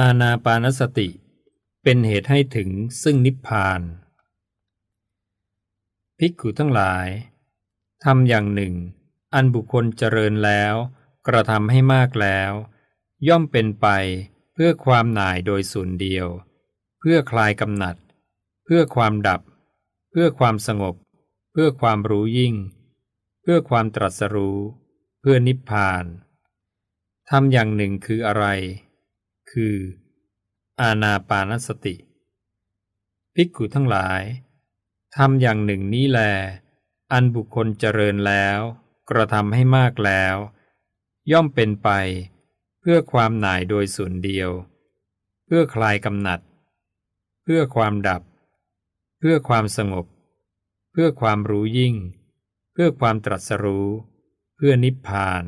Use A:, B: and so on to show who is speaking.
A: อาณาปานสติเป็นเหตุให้ถึงซึ่งนิพพาน ภิกขุทั้งหลาย ทำอย่างหนึ่ง อันบุคคลเจริญแล้ว กระทำให้มากแล้ว ย่อมเป็นไปเพื่อความหน่ายโดยส่วนเดียว เพื่อคลายกำหนัด เพื่อความดับ เพื่อความสงบ เพื่อความรู้ยิ่ง เพื่อความตรัสรู้ เพื่อนิพพานทำอย่างหนึ่งคืออะไรคือ อาณาปานสติ ภิกขุทั้งหลายทำอย่างหนึ่งนี้แล อันบุคคลเจริญแล้ว กระทำให้มากแล้ว ย่อมเป็นไป เพื่อความหน่ายโดยส่วนเดียว เพื่อคลายกำหนัด เพื่อความดับ เพื่อความสงบ เพื่อความรู้ยิ่ง เพื่อความตรัสรู้ เพื่อนิพพาน